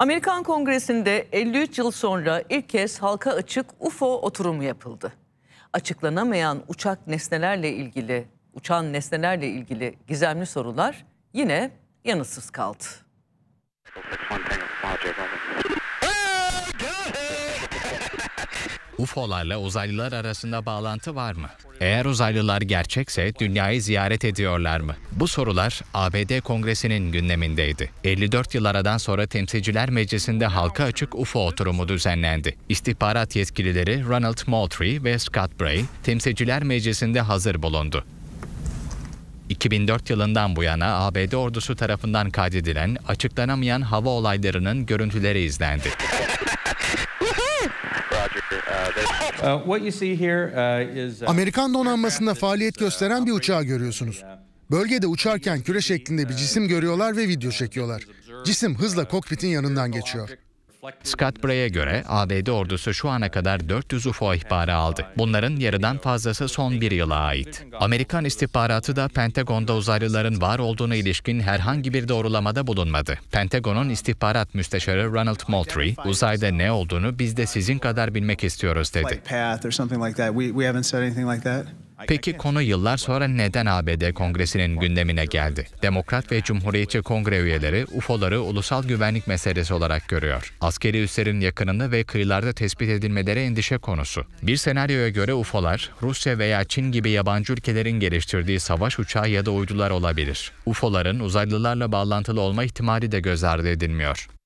Amerikan Kongresi'nde 53 yıl sonra ilk kez halka açık UFO oturumu yapıldı. Açıklanamayan uçak nesnelerle ilgili, uçan nesnelerle ilgili gizemli sorular yine yanıtsız kaldı. UFO'larla uzaylılar arasında bağlantı var mı? Eğer uzaylılar gerçekse dünyayı ziyaret ediyorlar mı? Bu sorular ABD Kongresi'nin gündemindeydi. 54 yıl aradan sonra Temsilciler Meclisi'nde halka açık UFO oturumu düzenlendi. İstihbarat yetkilileri Ronald Moultrie ve Scott Bray Temsilciler Meclisi'nde hazır bulundu. 2004 yılından bu yana ABD ordusu tarafından kaydedilen açıklanamayan hava olaylarının görüntüleri izlendi. Amerikan donanmasında faaliyet gösteren bir uçağı görüyorsunuz. Bölgede uçarken küre şeklinde bir cisim görüyorlar ve video çekiyorlar. Cisim hızla kokpitin yanından geçiyor. Scott Bray'e göre ABD ordusu şu ana kadar 400 UFO ihbarı aldı. Bunların yarıdan fazlası son bir yıla ait. Amerikan istihbaratı da Pentagon'da uzaylıların var olduğuna ilişkin herhangi bir doğrulamada bulunmadı. Pentagon'un istihbarat müsteşarı Ronald Moultrie, uzayda ne olduğunu biz de sizin kadar bilmek istiyoruz dedi. Peki konu yıllar sonra neden ABD Kongresi'nin gündemine geldi? Demokrat ve Cumhuriyetçi Kongre üyeleri UFO'ları ulusal güvenlik meselesi olarak görüyor. Askeri üslerin yakınında ve kıyılarda tespit edilmeleri endişe konusu. Bir senaryoya göre UFO'lar Rusya veya Çin gibi yabancı ülkelerin geliştirdiği savaş uçağı ya da uydular olabilir. UFO'ların uzaylılarla bağlantılı olma ihtimali de göz ardı edilmiyor.